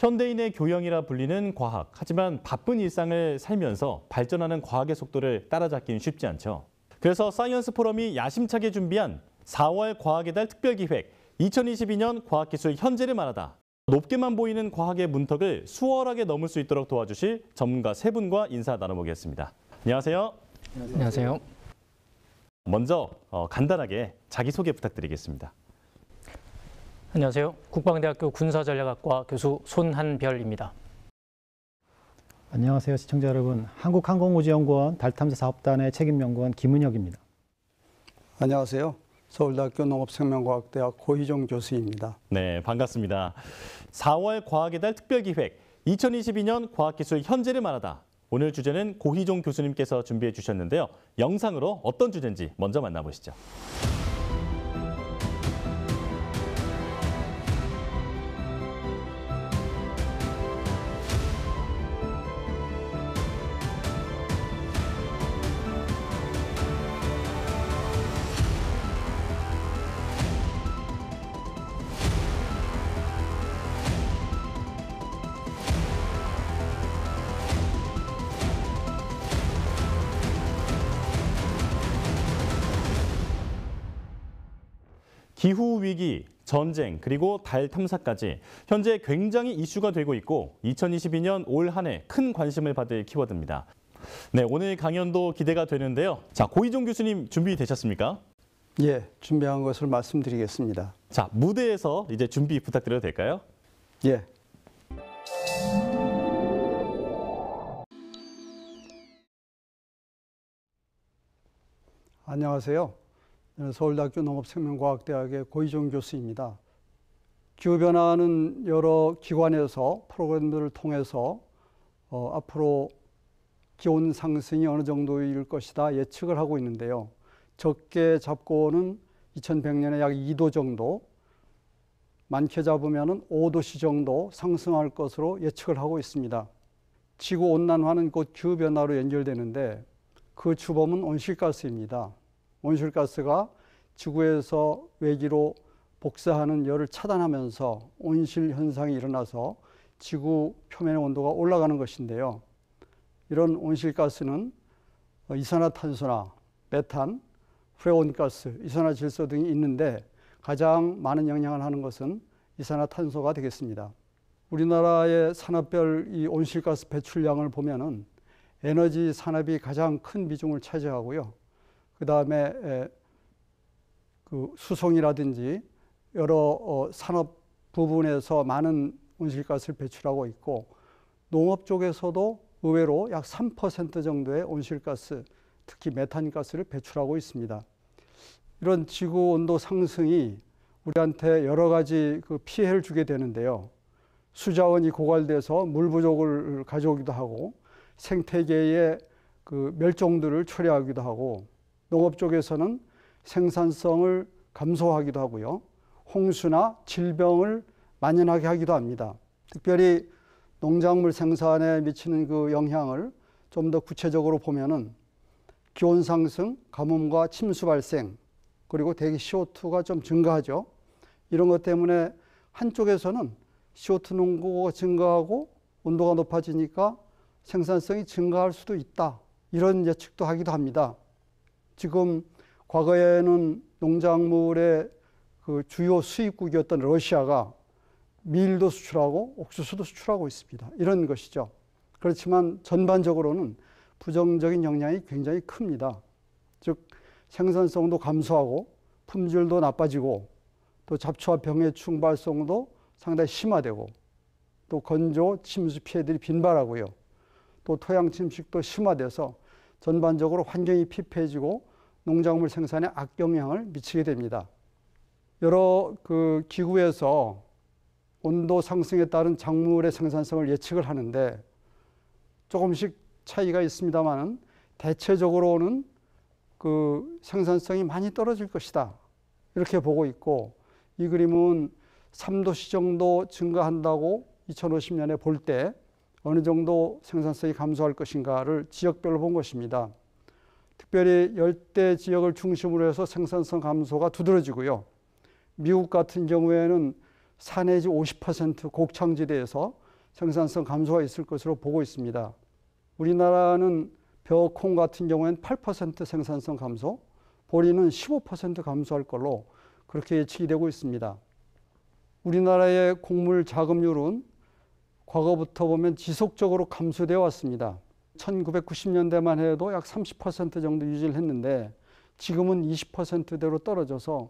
현대인의 교양이라 불리는 과학, 하지만 바쁜 일상을 살면서 발전하는 과학의 속도를 따라잡기는 쉽지 않죠. 그래서 사이언스 포럼이 야심차게 준비한 4월 과학의 달 특별기획 2022년 과학기술 현재를 말하다. 높게만 보이는 과학의 문턱을 수월하게 넘을 수 있도록 도와주실 전문가 세 분과 인사 나눠보겠습니다. 안녕하세요. 안녕하세요. 먼저 어, 간단하게 자기소개 부탁드리겠습니다. 안녕하세요. 국방대학교 군사전략학과 교수 손한별입니다. 안녕하세요, 시청자 여러분. 한국항공우주연구원 달탐사사업단의 책임연구원 김은혁입니다. 안녕하세요. 서울대학교 농업생명과학대학 고희종 교수입니다. 네, 반갑습니다. 4월 과학의 달 특별기획 2022년 과학기술 현재를 말하다. 오늘 주제는 고희종 교수님께서 준비해 주셨는데요. 영상으로 어떤 주제인지 먼저 만나보시죠. 기후 위기, 전쟁, 그리고 달 탐사까지 현재 굉장히 이슈가 되고 있고 2022년 올한해큰 관심을 받을 키워드입니다. 네, 오늘 강연도 기대가 되는데요. 자, 고희종 교수님 준비되셨습니까? 예, 준비한 것을 말씀드리겠습니다. 자, 무대에서 이제 준비 부탁드려도 될까요? 예. 안녕하세요. 서울대학교 농업생명과학대학의 고희종 교수입니다. 기후변화는 여러 기관에서 프로그램들을 통해서 어, 앞으로 기온 상승이 어느 정도일 것이다 예측을 하고 있는데요. 적게 잡고는 2100년에 약 2도 정도, 많게 잡으면 5도씨 정도 상승할 것으로 예측을 하고 있습니다. 지구 온난화는 곧 기후 변화로 연결되는데 그 주범은 온실가스입니다. 온실가스가 지구에서 외기로 복사하는 열을 차단하면서 온실 현상이 일어나서 지구 표면의 온도가 올라가는 것인데요. 이런 온실가스는 어, 이산화탄소나 메탄, 프레온가스, 이산화질소 등이 있는데 가장 많은 영향을 하는 것은 이산화탄소가 되겠습니다. 우리나라의 산업별 이 온실가스 배출량을 보면은 에너지 산업이 가장 큰 비중을 차지하고요. 그 다음에 그 수송이라든지 여러 어, 산업 부분에서 많은 온실가스를 배출하고 있고 농업 쪽에서도 의외로 약 3% 정도의 온실가스, 특히 메탄가스를 배출하고 있습니다. 이런 지구 온도 상승이 우리한테 여러 가지 그 피해를 주게 되는데요. 수자원이 고갈돼서 물 부족을 가져오기도 하고 생태계의 그 멸종들을 초래하기도 하고 농업 쪽에서는 생산성을 감소하기도 하고요. 홍수나 질병을 만연하게 하기도 합니다. 특별히 농작물 생산에 미치는 그 영향을 좀 더 구체적으로 보면은 기온 상승, 가뭄과 침수 발생, 그리고 대기 CO2가 좀 증가하죠. 이런 것 때문에 한쪽에서는 CO2 농도가 증가하고 온도가 높아지니까 생산성이 증가할 수도 있다. 이런 예측도 하기도 합니다. 지금 과거에는 농작물의 그 주요 수입국이었던 러시아가 밀도 수출하고 옥수수도 수출하고 있습니다. 이런 것이죠. 그렇지만 전반적으로는 부정적인 영향이 굉장히 큽니다. 즉 생산성도 감소하고 품질도 나빠지고 또 잡초와 병의 충발성도 상당히 심화되고 또 건조 침수 피해들이 빈발하고요. 또 토양 침식도 심화돼서 전반적으로 환경이 피폐해지고 농작물 생산에 악영향을 미치게 됩니다. 여러 그 기구에서 온도 상승에 따른 작물의 생산성을 예측을 하는데 조금씩 차이가 있습니다만은 대체적으로는 그 생산성이 많이 떨어질 것이다. 이렇게 보고 있고 이 그림은 3도씨 정도 증가한다고 2050년에 볼 때 어느 정도 생산성이 감소할 것인가를 지역별로 본 것입니다. 특별히 열대 지역을 중심으로 해서 생산성 감소가 두드러지고요. 미국 같은 경우에는 사내지 50% 곡창지대에서 생산성 감소가 있을 것으로 보고 있습니다. 우리나라는 벼콩 같은 경우에는 8% 생산성 감소, 보리는 15% 감소할 걸로 그렇게 예측이 되고 있습니다. 우리나라의 곡물 자급률은 과거부터 보면 지속적으로 감소되어 왔습니다. 1990년대만 해도 약 30% 정도 유지를 했는데 지금은 20%대로 떨어져서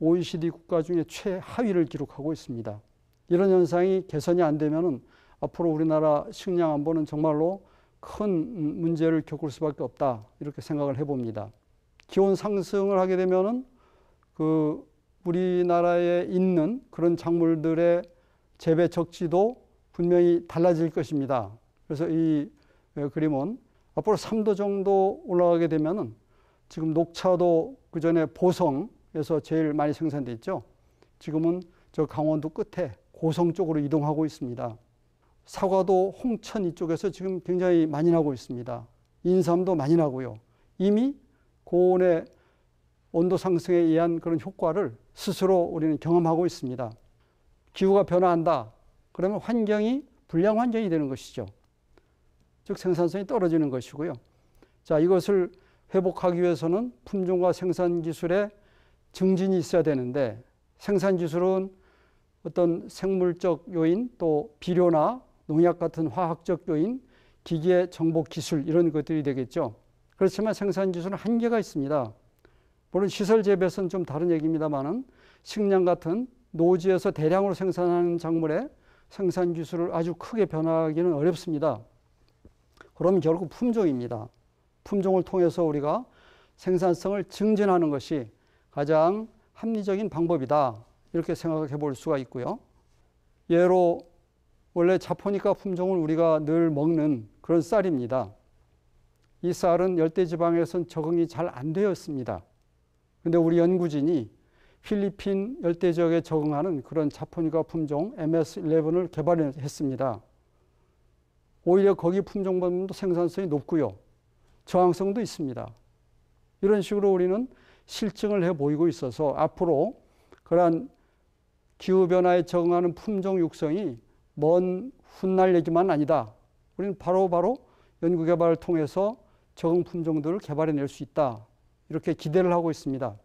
OECD 국가 중에 최하위를 기록하고 있습니다. 이런 현상이 개선이 안 되면은 앞으로 우리나라 식량 안보는 정말로 큰 문제를 겪을 수밖에 없다 이렇게 생각을 해봅니다. 기온 상승을 하게 되면은 그 우리나라에 있는 그런 작물들의 재배 적지도 분명히 달라질 것입니다. 그래서 이 네, 그림은 앞으로 3도 정도 올라가게 되면은 지금 녹차도 그 전에 보성에서 제일 많이 생산돼 있죠. 지금은 저 강원도 끝에 고성 쪽으로 이동하고 있습니다. 사과도 홍천 이쪽에서 지금 굉장히 많이 나고 있습니다. 인삼도 많이 나고요. 이미 고온의 온도 상승에 의한 그런 효과를 스스로 우리는 경험하고 있습니다. 기후가 변화한다. 그러면 환경이 불량 환경이 되는 것이죠. 즉 생산성이 떨어지는 것이고요. 자, 이것을 회복하기 위해서는 품종과 생산 기술의 증진이 있어야 되는데 생산 기술은 어떤 생물적 요인 또 비료나 농약 같은 화학적 요인 기계 정복 기술 이런 것들이 되겠죠. 그렇지만 생산 기술은 한계가 있습니다. 물론 시설 재배에좀 다른 얘기입니다만은 식량 같은 노지에서 대량으로 생산하는 작물의 생산 기술을 아주 크게 변화하기는 어렵습니다. 그럼 결국 품종입니다. 품종을 통해서 우리가 생산성을 증진하는 것이 가장 합리적인 방법이다. 이렇게 생각해 볼 수가 있고요. 예로 원래 자포니카 품종을 우리가 늘 먹는 그런 쌀입니다. 이 쌀은 열대지방에선 적응이 잘 안 되었습니다. 근데 우리 연구진이 필리핀 열대 지역에 적응하는 그런 자포니카 품종 MS11을 개발했습니다. 오히려 거기 품종보다 생산성이 높고요. 저항성도 있습니다. 이런 식으로 우리는 실증을 해 보이고 있어서 앞으로 그러한 기후변화에 적응하는 품종 육성이 먼 훗날 얘기만 아니다. 우리는 바로바로 연구개발을 통해서 적응 품종들을 개발해낼 수 있다. 이렇게 기대를 하고 있습니다.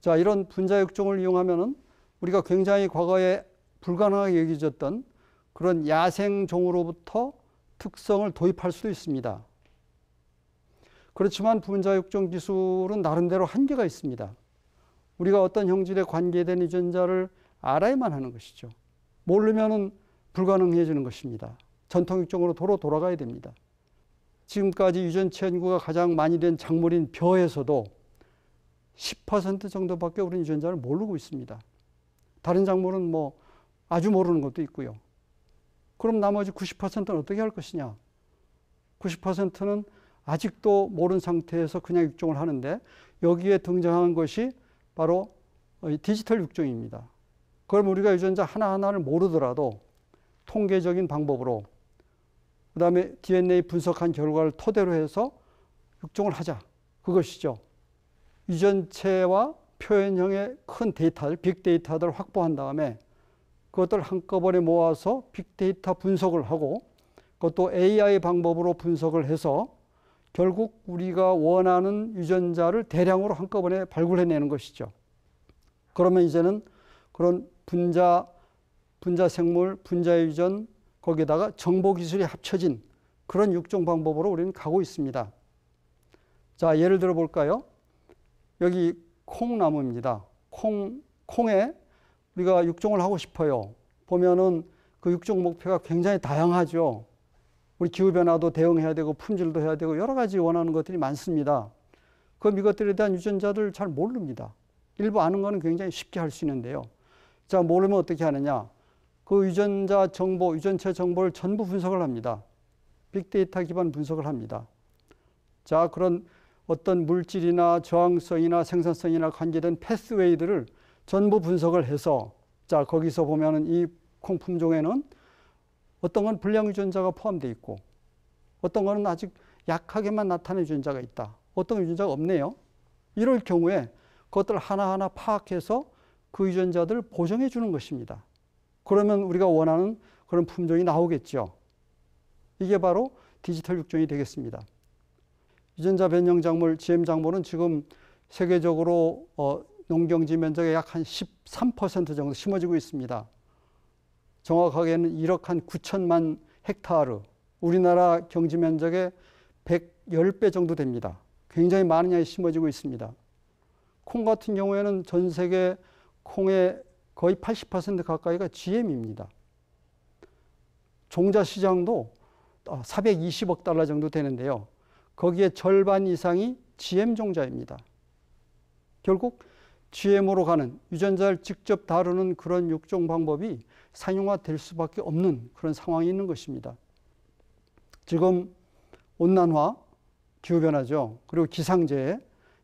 자, 이런 분자역종을 이용하면 우리가 굉장히 과거에 불가능하게 여겨졌던 그런 야생종으로부터 특성을 도입할 수도 있습니다. 그렇지만 분자육종 기술은 나름대로 한계가 있습니다. 우리가 어떤 형질에 관계된 유전자를 알아야만 하는 것이죠. 모르면 불가능해지는 것입니다. 전통육종으로 도로 돌아가야 됩니다. 지금까지 유전체 연구가 가장 많이 된 작물인 벼에서도 10% 정도밖에 우리는 유전자를 모르고 있습니다. 다른 작물은 뭐 아주 모르는 것도 있고요. 그럼 나머지 90%는 어떻게 할 것이냐? 90%는 아직도 모른 상태에서 그냥 육종을 하는데 여기에 등장한 것이 바로 어, 디지털 육종입니다. 그걸 우리가 유전자 하나하나를 모르더라도 통계적인 방법으로 그 다음에 DNA 분석한 결과를 토대로 해서 육종을 하자. 그것이죠. 유전체와 표현형의 큰 데이터를, 빅데이터들을 확보한 다음에 그것들 한꺼번에 모아서 빅데이터 분석을 하고 그것도 AI 방법으로 분석을 해서 결국 우리가 원하는 유전자를 대량으로 한꺼번에 발굴해내는 것이죠. 그러면 이제는 그런 분자, 분자 생물, 분자 유전, 거기에다가 정보 기술이 합쳐진 그런 육종 방법으로 우리는 가고 있습니다. 자, 예를 들어 볼까요? 여기 콩나무입니다. 콩, 콩에 우리가 육종을 하고 싶어요. 보면은 그 육종 목표가 굉장히 다양하죠. 우리 기후변화도 대응해야 되고 품질도 해야 되고 여러 가지 원하는 것들이 많습니다. 그럼 이것들에 대한 유전자들 잘 모릅니다. 일부 아는 거는 굉장히 쉽게 할 수 있는데요. 자, 모르면 어떻게 하느냐. 그 유전자 정보, 유전체 정보를 전부 분석을 합니다. 빅데이터 기반 분석을 합니다. 자, 그런 어떤 물질이나 저항성이나 생산성이나 관계된 패스웨이들을 전부 분석을 해서 자 거기서 보면은 이 콩 품종에는 어떤 건 불량 유전자가 포함되어 있고 어떤 거는 아직 약하게만 나타낸 유전자가 있다. 어떤 유전자가 없네요. 이럴 경우에 그것들 하나하나 파악해서 그 유전자들을 보정해 주는 것입니다. 그러면 우리가 원하는 그런 품종이 나오겠죠. 이게 바로 디지털 육종이 되겠습니다. 유전자 변형 작물, GM 작물은 지금 세계적으로 어, 농경지 면적의 약 한 13% 정도 심어지고 있습니다. 정확하게는 1억 한 9천만 헥타르, 우리나라 경지 면적의 110배 정도 됩니다. 굉장히 많은 양이 심어지고 있습니다. 콩 같은 경우에는 전 세계 콩의 거의 80% 가까이가 GM입니다. 종자 시장도 420억 어, 달러 정도 되는데요. 거기에 절반 이상이 GM 종자입니다. 결국 GMO로 가는 유전자를 직접 다루는 그런 육종 방법이 상용화될 수밖에 없는 그런 상황이 있는 것입니다. 지금 온난화, 기후변화죠. 그리고 기상재해,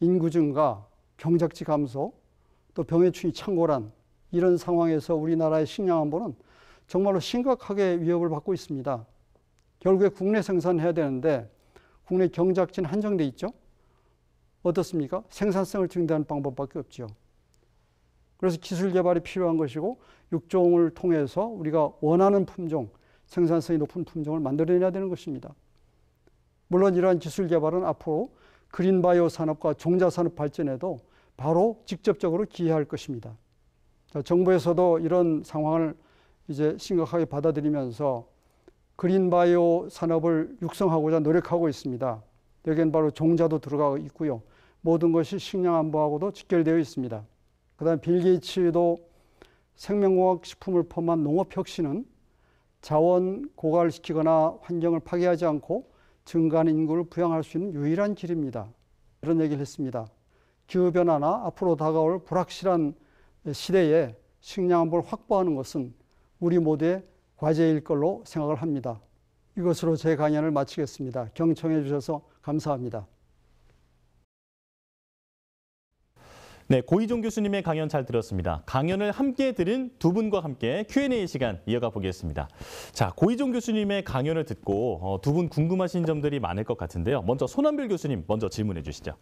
인구 증가, 경작지 감소, 또 병해충이 창궐한 이런 상황에서 우리나라의 식량 안보는 정말로 심각하게 위협을 받고 있습니다. 결국에 국내 생산해야 되는데 국내 경작지 한정돼 있죠. 어떻습니까? 생산성을 증대하는 방법밖에 없죠. 그래서 기술 개발이 필요한 것이고 육종을 통해서 우리가 원하는 품종, 생산성이 높은 품종을 만들어내야 되는 것입니다. 물론 이러한 기술 개발은 앞으로 그린바이오 산업과 종자 산업 발전에도 바로 직접적으로 기여할 것입니다. 정부에서도 이런 상황을 이제 심각하게 받아들이면서 그린바이오 산업을 육성하고자 노력하고 있습니다. 여기엔 바로 종자도 들어가 있고요. 모든 것이 식량 안보하고도 직결되어 있습니다. 그다음 빌 게이츠도 생명공학 식품을 포함한 농업 혁신은 자원 고갈시키거나 환경을 파괴하지 않고 증가하는 인구를 부양할 수 있는 유일한 길입니다. 이런 얘기를 했습니다. 기후변화나 앞으로 다가올 불확실한 시대에 식량 안보를 확보하는 것은 우리 모두의 과제일 걸로 생각을 합니다. 이것으로 제 강연을 마치겠습니다. 경청해 주셔서 감사합니다. 네, 고이종 교수님의 강연 잘 들었습니다. 강연을 함께 들은 두 분과 함께 Q&A 시간 이어가 보겠습니다. 자, 고이종 교수님의 강연을 듣고 어, 두분 궁금하신 점들이 많을 것 같은데요. 먼저 손한별 교수님 먼저 질문해 주시죠.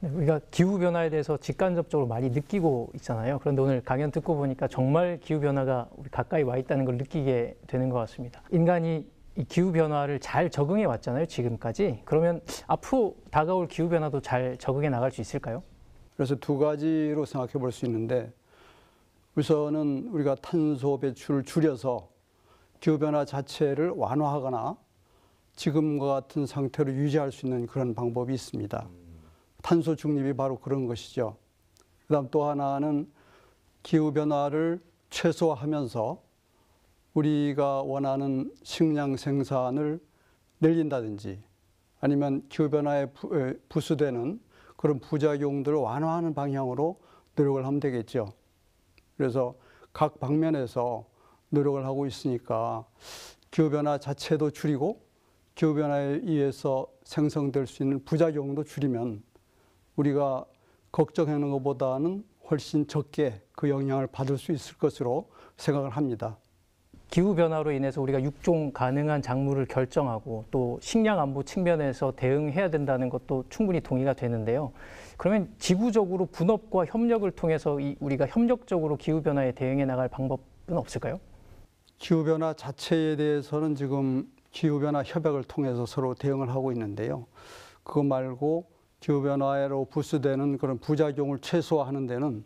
네, 우리가 기후 변화에 대해서 직간접적으로 많이 느끼고 있잖아요. 그런데 오늘 강연 듣고 보니까 정말 기후 변화가 우리 가까이 와 있다는 걸 느끼게 되는 것 같습니다. 인간이 이 기후 변화를 잘 적응해 왔잖아요, 지금까지. 그러면 앞으로 다가올 기후 변화도 잘 적응해 나갈 수 있을까요? 그래서 두 가지로 생각해 볼 수 있는데 우선은 우리가 탄소 배출을 줄여서 기후변화 자체를 완화하거나 지금과 같은 상태로 유지할 수 있는 그런 방법이 있습니다. 탄소 중립이 바로 그런 것이죠. 그 다음 또 하나는 기후변화를 최소화하면서 우리가 원하는 식량 생산을 늘린다든지 아니면 기후변화에 부수되는 그런 부작용들을 완화하는 방향으로 노력을 하면 되겠죠. 그래서 각 방면에서 노력을 하고 있으니까 기후변화 자체도 줄이고 기후변화에 의해서 생성될 수 있는 부작용도 줄이면 우리가 걱정하는 것보다는 훨씬 적게 그 영향을 받을 수 있을 것으로 생각을 합니다. 기후 변화로 인해서 우리가 육종 가능한 작물을 결정하고 또 식량 안보 측면에서 대응해야 된다는 것도 충분히 동의가 되는데요. 그러면 지구적으로 분업과 협력을 통해서 우리가 협력적으로 기후 변화에 대응해 나갈 방법은 없을까요? 기후 변화 자체에 대해서는 지금 기후 변화 협약을 통해서 서로 대응을 하고 있는데요. 그거 말고 기후 변화로 부수되는 그런 부작용을 최소화하는 데는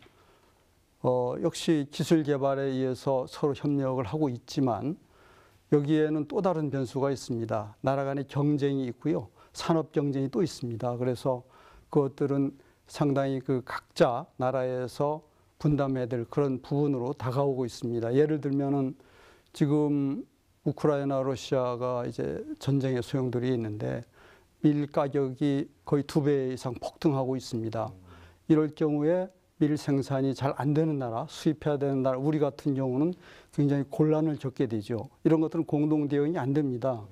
어, 역시 기술 개발에 의해서 서로 협력을 하고 있지만 여기에는 또 다른 변수가 있습니다. 나라 간의 경쟁이 있고요. 산업 경쟁이 또 있습니다. 그래서 그것들은 상당히 그 각자 나라에서 분담해야 될 그런 부분으로 다가오고 있습니다. 예를 들면은 지금 우크라이나 러시아가 이제 전쟁의 소용돌이 있는데 밀 가격이 거의 두 배 이상 폭등하고 있습니다. 이럴 경우에 밀 생산이 잘 안 되는 나라, 수입해야 되는 나라, 우리 같은 경우는 굉장히 곤란을 겪게 되죠. 이런 것들은 공동 대응이 안 됩니다.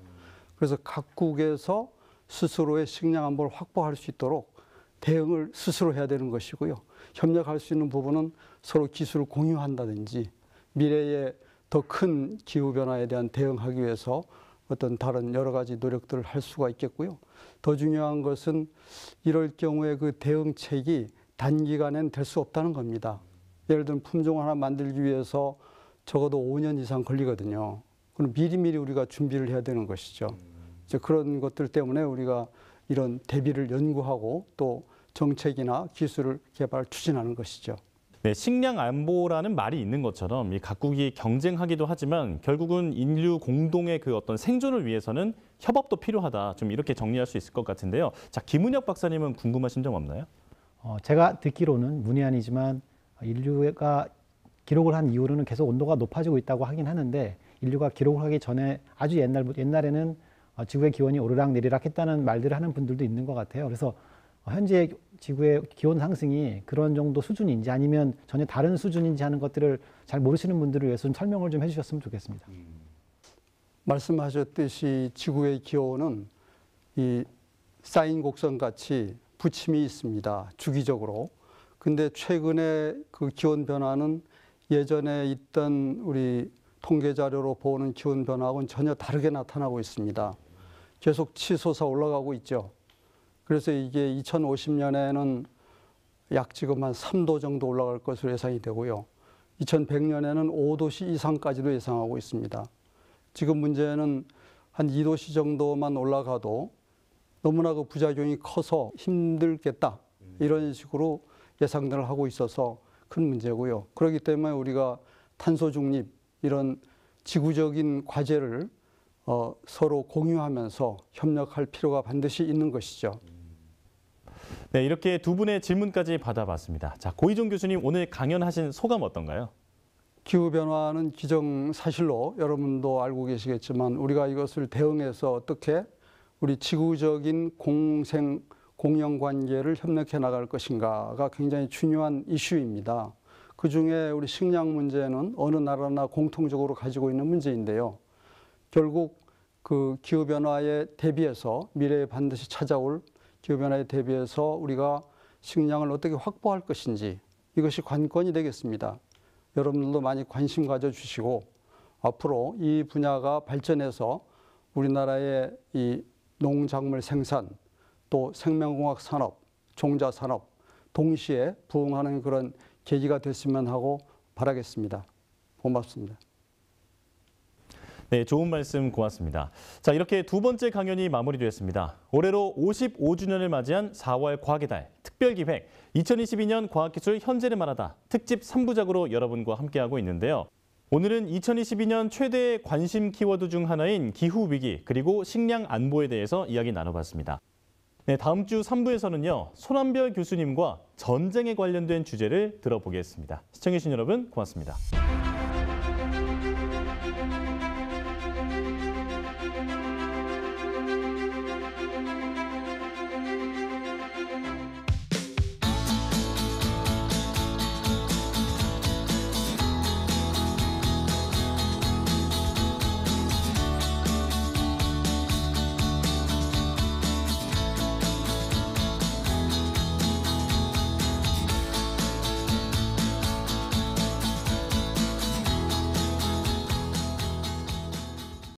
그래서 각국에서 스스로의 식량 안보를 확보할 수 있도록 대응을 스스로 해야 되는 것이고요. 협력할 수 있는 부분은 서로 기술을 공유한다든지 미래에 더 큰 기후 변화에 대한 대응하기 위해서 어떤 다른 여러 가지 노력들을 할 수가 있겠고요. 더 중요한 것은 이럴 경우에 그 대응책이 단기간엔 될 수 없다는 겁니다. 예를 들면 품종 하나 만들기 위해서 적어도 5년 이상 걸리거든요. 그럼 미리미리 우리가 준비를 해야 되는 것이죠. 이제 그런 것들 때문에 우리가 이런 대비를 연구하고 또 정책이나 기술을 개발 추진하는 것이죠. 네, 식량 안보라는 말이 있는 것처럼 이 각국이 경쟁하기도 하지만 결국은 인류 공동의 그 어떤 생존을 위해서는 협업도 필요하다. 좀 이렇게 정리할 수 있을 것 같은데요. 자, 김은혁 박사님은 궁금하신 점 없나요? 어, 제가 듣기로는 문의안이지만 인류가 기록을 한 이후로는 계속 온도가 높아지고 있다고 하긴 하는데 인류가 기록을 하기 전에 아주 옛날 옛날에는 어, 지구의 기온이 오르락 내리락 했다는 말들을 하는 분들도 있는 것 같아요. 그래서 어, 현재 지구의 기온 상승이 그런 정도 수준인지 아니면 전혀 다른 수준인지 하는 것들을 잘 모르시는 분들을 위해서 설명을 좀 해주셨으면 좋겠습니다. 음. 말씀하셨듯이 지구의 기온은 이 사인 곡선 같이 부침이 있습니다. 주기적으로. 근데 최근에 그 기온 변화는 예전에 있던 우리 통계 자료로 보는 기온 변화하고는 전혀 다르게 나타나고 있습니다. 계속 치솟아 올라가고 있죠. 그래서 이게 2050년에는 약 지금 한 3도 정도 올라갈 것으로 예상이 되고요. 2100년에는 5도씨 이상까지도 예상하고 있습니다. 지금 문제는 한 2도씨 정도만 올라가도 너무나 그 부작용이 커서 힘들겠다 음. 이런 식으로 예상들을 하고 있어서 큰 문제고요. 그렇기 때문에 우리가 탄소 중립 이런 지구적인 과제를 어, 서로 공유하면서 협력할 필요가 반드시 있는 것이죠. 음. 네, 이렇게 두 분의 질문까지 받아봤습니다. 자, 고희종 교수님 오늘 강연하신 소감 어떤가요? 기후변화는 기정사실로 여러분도 알고 계시겠지만 우리가 이것을 대응해서 어떻게 우리 지구적인 공생 공영 관계를 협력해 나갈 것인가가 굉장히 중요한 이슈입니다. 그 중에 우리 식량 문제는 어느 나라나 공통적으로 가지고 있는 문제인데요. 결국 그 기후 변화에 대비해서 미래에 반드시 찾아올 기후 변화에 대비해서 우리가 식량을 어떻게 확보할 것인지 이것이 관건이 되겠습니다. 여러분들도 많이 관심 가져주시고 앞으로 이 분야가 발전해서 우리나라의 이 농작물 생산, 또 생명공학 산업, 종자 산업 동시에 부흥하는 그런 계기가 됐으면 하고 바라겠습니다. 고맙습니다. 네, 좋은 말씀 고맙습니다. 자, 이렇게 두 번째 강연이 마무리되었습니다. 올해로 55주년을 맞이한 4월 과학의 달 특별기획 2022년 과학기술 현재를 말하다 특집 3부작으로 여러분과 함께하고 있는데요. 오늘은 2022년 최대 관심 키워드 중 하나인 기후위기 그리고 식량 안보에 대해서 이야기 나눠봤습니다. 네, 다음 주 3부에서는요. 손한별 교수님과 전쟁에 관련된 주제를 들어보겠습니다. 시청해주신 여러분 고맙습니다.